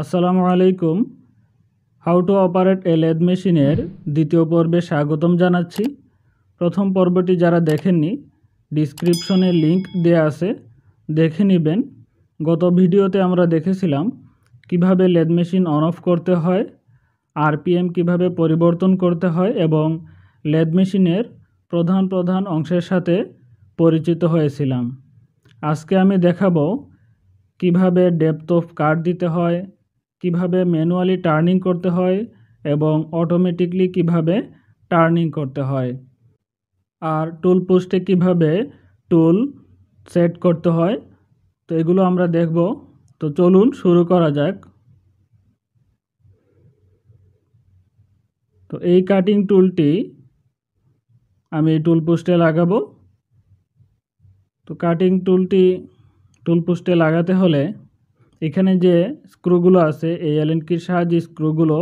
আসসালামু আলাইকুম how to operate a lathe মেশিনের দ্বিতীয় পর্বে স্বাগতম জানাচ্ছি প্রথম পর্বটি যারা দেখেননি ডিসক্রিপশনে লিংক দেয়া আছে দেখে নেবেন গত ভিডিওতে আমরা দেখেছিলাম কিভাবে লেদ মেশিন অন অফ করতে হয় আরপিএম কিভাবে পরিবর্তন করতে হয় এবং লেদ মেশিনের প্রধান প্রধান অংশের সাথে পরিচিত হয়েছিলাম আজকে আমি দেখাবো কিভাবে ডেপথ অফ কাট দিতে হয় কিভাবে ম্যানুয়ালি টার্নিং করতে হয় এবং অটোমেটিকলি কিভাবে টার্নিং করতে হয় আর টুল পোস্টে কিভাবে টুল সেট করতে হয় তো এগুলো আমরা দেখব তো চলুন শুরু করা যাক তো এই কাটিং টুলটি আমি টুল পোস্টে লাগাবো তো কাটিং টুলটি টুল পোস্টে লাগাতে হলে এখানে যে স্ক্রুগুলো আছে এই কির সাহায্যে স্ক্রুগুলো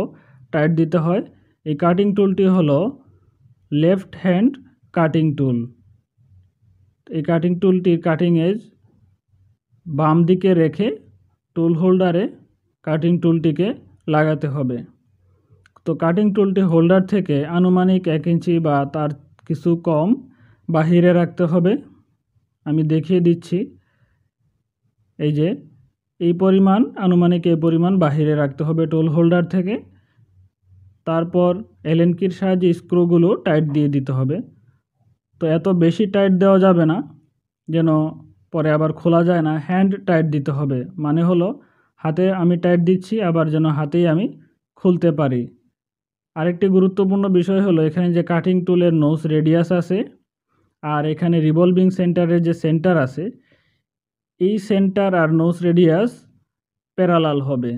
টাইট দিতে হয় এই কাটিং টুলটি হলো লেফট হ্যান্ড কাটিং টুল এই কাটিং টুলটির কাটিং এজ বাম দিকে রেখে টুল হোল্ডারে কাটিং টুলটিকে লাগাতে হবে তো কাটিং টুলটি হোল্ডার থেকে আনুমানিক এক ইঞ্চি বা তার কিছু কম বাহিরে রাখতে হবে আমি দেখিয়ে দিচ্ছি এই যে এই পরিমাণ আনুমানিক এই পরিমাণ বাহিরে রাখতে হবে টোল হোল্ডার থেকে তারপর এলেনকির সাহায্যে স্ক্রুগুলো টাইট দিয়ে দিতে হবে তো এত বেশি টাইট দেওয়া যাবে না যেন পরে আবার খোলা যায় না হ্যান্ড টাইট দিতে হবে মানে হলো হাতে আমি টাইট দিচ্ছি আবার যেন হাতেই আমি খুলতে পারি আরেকটি গুরুত্বপূর্ণ বিষয় হলো এখানে যে কাটিং টুলের নোস রেডিয়াস আছে আর এখানে রিভলভিং সেন্টারের যে সেন্টার আছে এই সেন্টার আর নোস রেডিয়াস প্যারালাল হবে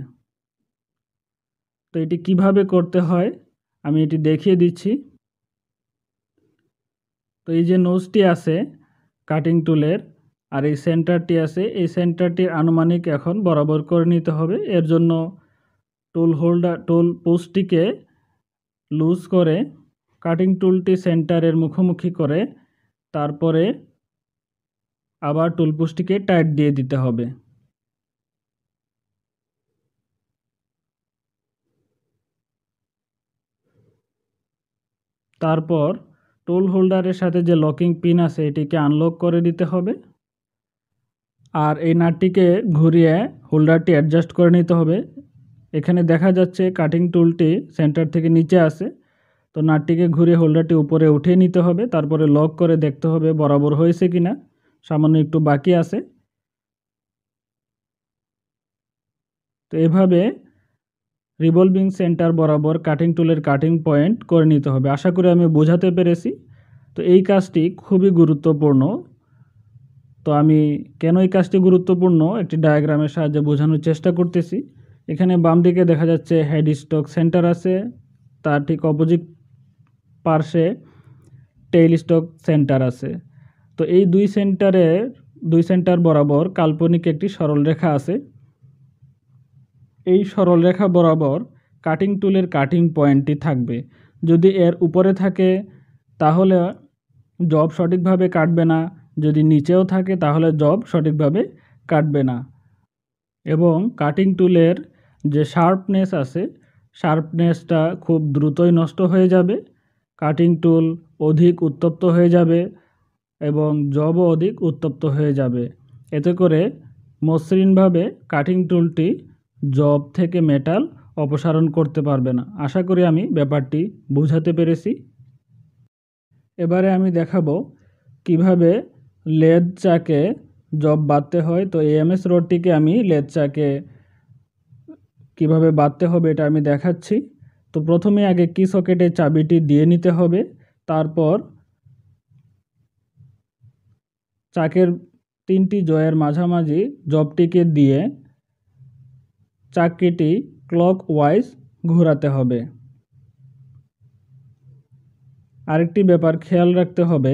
তো এটি কিভাবে করতে হয় আমি এটি দেখিয়ে দিচ্ছি তো এই যে নোজটি আছে কাটিং টুলের আর এই সেন্টারটি আছে এই সেন্টারটির আনুমানিক এখন বরাবর করে নিতে হবে এর জন্য টুল হোল্ডার টুল পোস্টটিকে লুজ করে কাটিং টুলটি সেন্টারের মুখোমুখি করে তারপরে আবার টুলপোস্টটিকে টাইট দিয়ে দিতে হবে তারপর টুল হোল্ডারের সাথে যে লকিং পিন আছে এটিকে আনলক করে দিতে হবে আর এই নাটটিকে ঘুরিয়ে হোল্ডারটি অ্যাডজাস্ট করে নিতে হবে এখানে দেখা যাচ্ছে কাটিং টুলটি সেন্টার থেকে নিচে আছে তো নাটটিকে ঘুরিয়ে হোল্ডারটি উপরে উঠিয়ে নিতে হবে তারপরে লক করে দেখতে হবে বরাবর হয়েছে কিনা সামান্য একটু বাকি আছে তো এভাবে রিভলভিং সেন্টার বরাবর কাটিং টুলের কাটিং পয়েন্ট করে নিতে হবে আশা করি আমি বোঝাতে পেরেছি তো এই কাজটি খুবই গুরুত্বপূর্ণ তো আমি কেন এই কাজটি গুরুত্বপূর্ণ একটি ডায়াগ্রামের সাহায্যে বোঝানোর চেষ্টা করতেছি এখানে বাম দিকে দেখা যাচ্ছে হেড স্টক সেন্টার আছে তার ঠিক অপোজিট পার্শ্বে টেইল স্টক সেন্টার আছে তো এই দুই সেন্টারের দুই সেন্টার বরাবর কাল্পনিক একটি সরলরেখা আছে এই সরলরেখা বরাবর কাটিং টুলের কাটিং পয়েন্টটি থাকবে যদি এর উপরে থাকে তাহলে জব সঠিকভাবে কাটবে না যদি নিচেও থাকে তাহলে জব সঠিকভাবে কাটবে না এবং কাটিং টুলের যে শার্পনেস আছে শার্পনেসটা খুব দ্রুতই নষ্ট হয়ে যাবে কাটিং টুল অধিক উত্তপ্ত হয়ে যাবে এবং জব অধিক উত্তপ্ত হয়ে যাবে এতে করে মসৃণভাবে কাটিং টুলটি জব থেকে মেটাল অপসারণ করতে পারবে না আশা করি আমি ব্যাপারটি বুঝাতে পেরেছি এবারে আমি দেখাবো কিভাবে লেদ চাকে জব বাঁধতে হয় তো এএমএস রোডটিকে আমি লেদ চাকে কীভাবে বাঁধতে হবে এটা আমি দেখাচ্ছি তো প্রথমে আগে কি সকেটে চাবিটি দিয়ে নিতে হবে তারপর চাকের তিনটি জয়ের মাঝামাঝি জবটিকে দিয়ে চাকরিটি ক্লক ওয়াইজ ঘোরাতে হবে আরেকটি ব্যাপার খেয়াল রাখতে হবে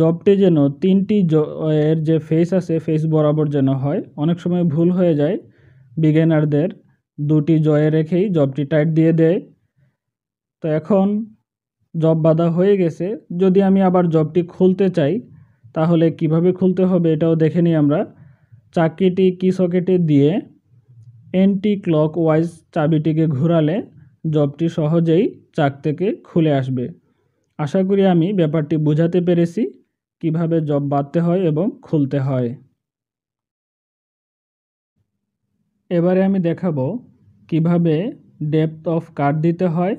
জবটি যেন তিনটি জয়ের যে ফেস আছে ফেস বরাবর যেন হয় অনেক সময় ভুল হয়ে যায় বিগেনারদের দুটি জয়ে রেখেই জবটি টাইট দিয়ে দেয় তো এখন জব বাঁধা হয়ে গেছে যদি আমি আবার জবটি খুলতে চাই তাহলে কিভাবে খুলতে হবে এটাও দেখে নিই আমরা চাকিটি কি সকেটে দিয়ে এন্টি ক্লক ওয়াইজ চাবিটিকে ঘোরালে জবটি সহজেই চাক থেকে খুলে আসবে আশা করি আমি ব্যাপারটি বোঝাতে পেরেছি কিভাবে জব বাঁধতে হয় এবং খুলতে হয় এবারে আমি দেখাবো কিভাবে ডেপথ অফ কাট দিতে হয়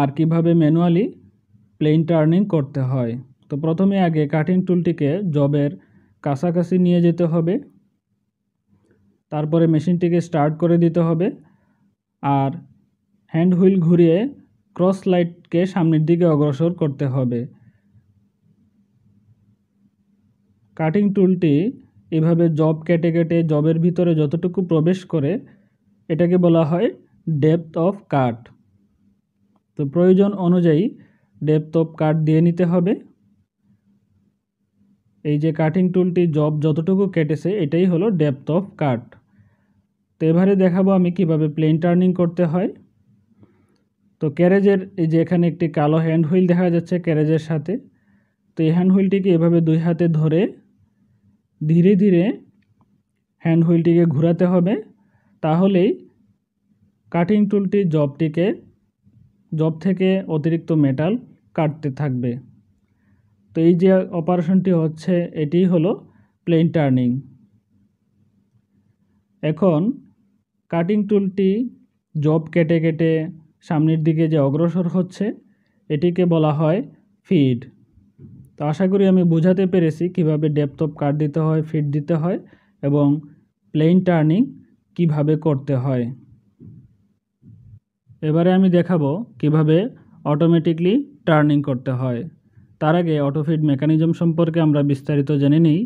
আর কিভাবে ম্যানুয়ালি প্লেন টার্নিং করতে হয় তো প্রথমে আগে কাটিং টুলটিকে জবের কাছাকাছি নিয়ে যেতে হবে তারপরে মেশিনটিকে স্টার্ট করে দিতে হবে আর হ্যান্ড হুইল ঘুরিয়ে ক্রস লাইটকে সামনের দিকে অগ্রসর করতে হবে কাটিং টুলটি এভাবে জব কেটে কেটে জবের ভিতরে যতটুকু প্রবেশ করে এটাকে বলা হয় ডেপথ অফ কাট তো প্রয়োজন অনুযায়ী ডেপথ অফ কাট দিয়ে নিতে হবে এই যে কাটিং টুলটি জব যতটুকু কেটেছে এটাই হলো ডেপথ অফ কাট তো এবারে দেখাবো আমি কিভাবে প্লেন টার্নিং করতে হয় তো ক্যারেজের এই যে এখানে একটি কালো হ্যান্ড হুইল দেখা যাচ্ছে ক্যারেজের সাথে তো এই হ্যান্ড হুইলটিকে এভাবে দুই হাতে ধরে ধীরে ধীরে হ্যান্ড হুইলটিকে ঘোরাতে হবে তাহলেই কাটিং টুলটি জবটিকে জব থেকে অতিরিক্ত মেটাল কাটতে থাকবে তো এই যে অপারেশনটি হচ্ছে এটি হলো প্লেন টার্নিং এখন কাটিং টুলটি জব কেটে কেটে সামনের দিকে যে অগ্রসর হচ্ছে এটিকে বলা হয় ফিড তো আশা করি আমি বোঝাতে পেরেছি কিভাবে ডেপথপ কাট দিতে হয় ফিড দিতে হয় এবং প্লেন টার্নিং কিভাবে করতে হয় এবারে আমি দেখাবো কিভাবে অটোমেটিকলি টার্নিং করতে হয় তার আগে অটোফিড মেকানিজম সম্পর্কে আমরা বিস্তারিত জেনে নিই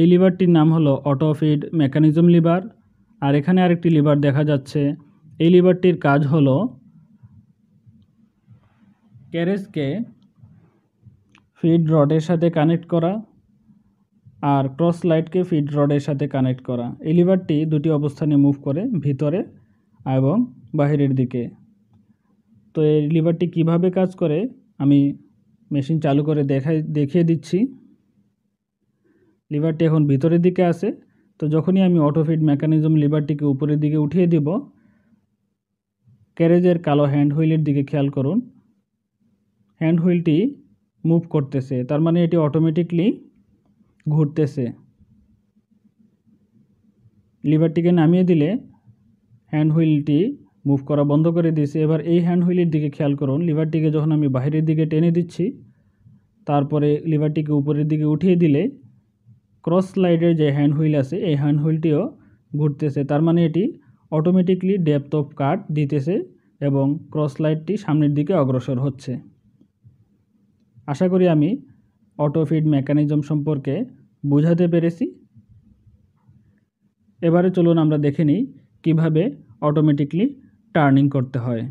এই লিভারটির নাম হলো অটোফিড মেকানিজম লিভার আর এখানে আরেকটি লিভার দেখা যাচ্ছে এই লিভারটির কাজ হল ক্যারেজকে ফিড রডের সাথে কানেক্ট করা আর ক্রস লাইটকে ফিড রডের সাথে কানেক্ট করা এই লিভারটি দুটি অবস্থানে মুভ করে ভিতরে এবং বাহিরের দিকে তো এই লিভারটি কিভাবে কাজ করে আমি মেশিন চালু করে দেখাই দেখিয়ে দিচ্ছি লিভারটি এখন ভিতরের দিকে আছে তো যখনই আমি অটোফিট মেকানিজম লিভারটিকে উপরের দিকে উঠিয়ে দিব ক্যারেজের কালো হ্যান্ড হুইলের দিকে খেয়াল করুন হ্যান্ড হুইলটি মুভ করতেছে তার মানে এটি অটোমেটিকলি ঘুরতেছে লিভারটিকে নামিয়ে দিলে হ্যান্ড হুইলটি মুভ করা বন্ধ করে দিয়েছি এবার এই হ্যান্ড হুইলের দিকে খেয়াল করুন লিভারটিকে যখন আমি বাইরের দিকে টেনে দিচ্ছি তারপরে লিভারটিকে উপরের দিকে উঠিয়ে দিলে ক্রস স্লাইডের যে হ্যান্ড হুইল আছে এই হ্যান্ড হুইলটিও ঘুরতেছে তার মানে এটি অটোমেটিকলি ডেপথ অফ কাট দিতেছে এবং ক্রস লাইটটি সামনের দিকে অগ্রসর হচ্ছে আশা করি আমি অটোফিড মেকানিজম সম্পর্কে বোঝাতে পেরেছি এবারে চলুন আমরা দেখে নিই কীভাবে অটোমেটিকলি টার্নিং করতে হয়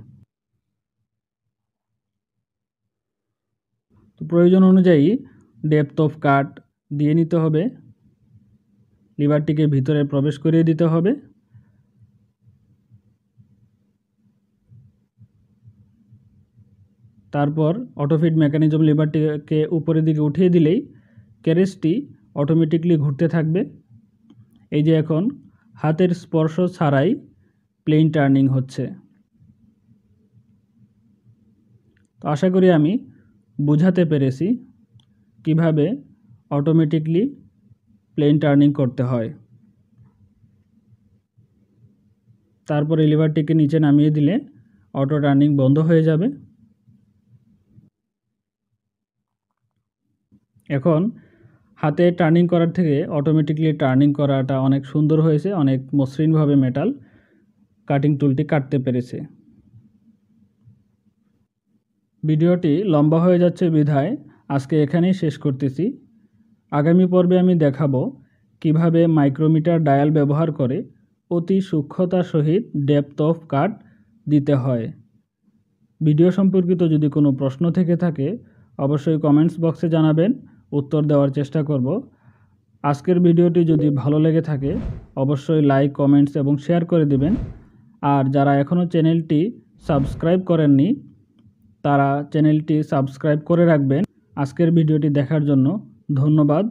তো প্রয়োজন অনুযায়ী ডেপথ অফ কাট দিয়ে নিতে হবে লিভারটিকে ভিতরে প্রবেশ করিয়ে দিতে হবে তারপর অটোফিট মেকানিজম লিভারটিকে উপরের দিকে উঠিয়ে দিলেই ক্যারেজটি অটোমেটিকলি ঘুরতে থাকবে এই যে এখন হাতের স্পর্শ ছাড়াই প্লেন টার্নিং হচ্ছে তো আশা করি আমি বুঝাতে পেরেছি কিভাবে অটোমেটিকলি প্লেন টার্নিং করতে হয় তারপরে লিভারটিকে নিচে নামিয়ে দিলে অটো টার্নিং বন্ধ হয়ে যাবে এখন হাতে টার্নিং করার থেকে অটোমেটিকলি টার্নিং করাটা অনেক সুন্দর হয়েছে অনেক মসৃণভাবে মেটাল কাটিং টুলটি কাটতে পেরেছে ভিডিওটি লম্বা হয়ে যাচ্ছে বিধায় আজকে এখানেই শেষ করতেছি আগামী পর্বে আমি দেখাবো কিভাবে মাইক্রোমিটার ডায়াল ব্যবহার করে অতি সূক্ষ্মতা সহিত ডেপথ অফ কাট দিতে হয় ভিডিও সম্পর্কিত যদি কোনো প্রশ্ন থেকে থাকে অবশ্যই কমেন্টস বক্সে জানাবেন উত্তর দেওয়ার চেষ্টা করব আজকের ভিডিওটি যদি ভালো লেগে থাকে অবশ্যই লাইক কমেন্টস এবং শেয়ার করে দিবেন আর যারা এখনও চ্যানেলটি সাবস্ক্রাইব করেননি তারা চ্যানেলটি সাবস্ক্রাইব করে রাখবেন আজকের ভিডিওটি দেখার জন্য ধন্যবাদ